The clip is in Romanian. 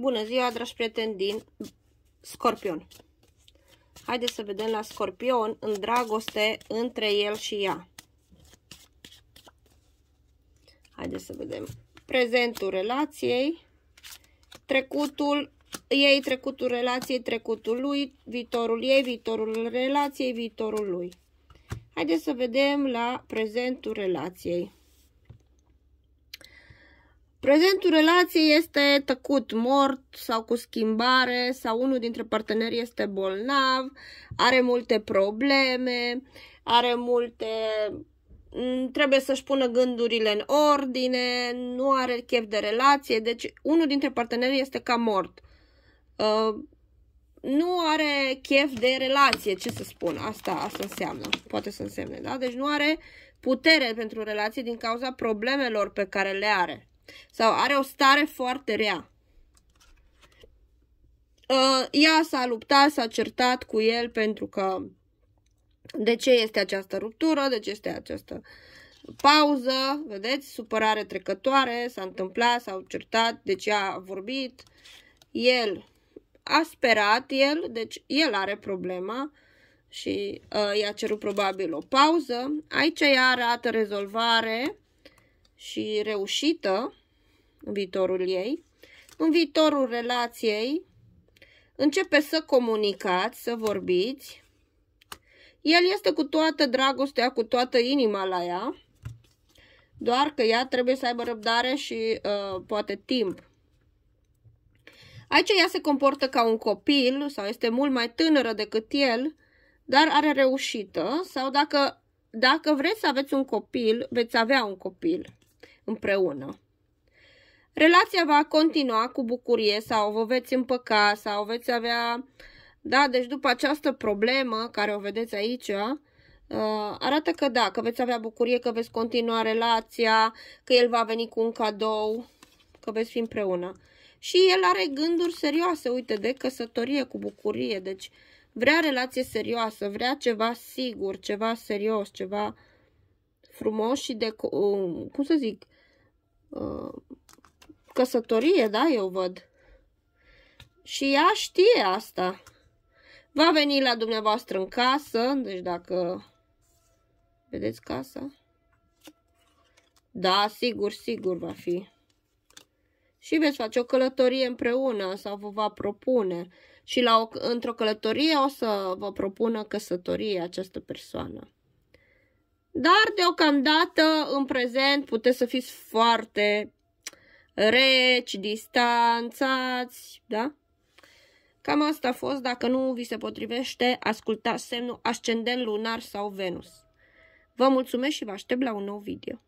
Bună ziua, dragi prieteni din Scorpion. Haideți să vedem la Scorpion în dragoste între el și ea. Haideți să vedem. Prezentul relației, trecutul ei, trecutul relației, trecutul lui, viitorul ei, viitorul relației, viitorul lui. Haideți să vedem la prezentul relației. Prezentul relației este tăcut, mort sau cu schimbare sau unul dintre parteneri este bolnav, are multe probleme, are multe mm, trebuie să-și pună gândurile în ordine, nu are chef de relație, deci unul dintre parteneri este ca mort. Uh, nu are chef de relație, ce să spun, asta, asta înseamnă, poate să însemne, da? Deci nu are putere pentru relație din cauza problemelor pe care le are. Sau are o stare foarte rea. Uh, ea s-a luptat, s-a certat cu el pentru că de ce este această ruptură, de ce este această pauză, vedeți, supărare trecătoare, s-a întâmplat, s-au certat, deci ce a vorbit, el a sperat, el, deci el are problema și uh, i-a cerut probabil o pauză. Aici ea arată rezolvare, și reușită în viitorul ei, în viitorul relației, începe să comunicați, să vorbiți. El este cu toată dragostea, cu toată inima la ea, doar că ea trebuie să aibă răbdare și uh, poate timp. Aici ea se comportă ca un copil sau este mult mai tânără decât el, dar are reușită sau dacă, dacă vreți să aveți un copil, veți avea un copil împreună. Relația va continua cu bucurie sau vă veți împăca sau veți avea... Da, deci după această problemă care o vedeți aici, uh, arată că da, că veți avea bucurie, că veți continua relația, că el va veni cu un cadou, că veți fi împreună. Și el are gânduri serioase, uite, de căsătorie cu bucurie, deci vrea relație serioasă, vrea ceva sigur, ceva serios, ceva frumos și de, uh, cum să zic, Uh, căsătorie, da, eu văd. Și ea știe asta. Va veni la dumneavoastră în casă, deci dacă... Vedeți casa? Da, sigur, sigur va fi. Și veți face o călătorie împreună sau vă va propune. Și la o, într-o călătorie o să vă propună căsătorie această persoană. Dar deocamdată, în prezent, puteți să fiți foarte reci, distanțați, da? Cam asta a fost, dacă nu vi se potrivește, ascultați semnul ascendent lunar sau Venus. Vă mulțumesc și vă aștept la un nou video.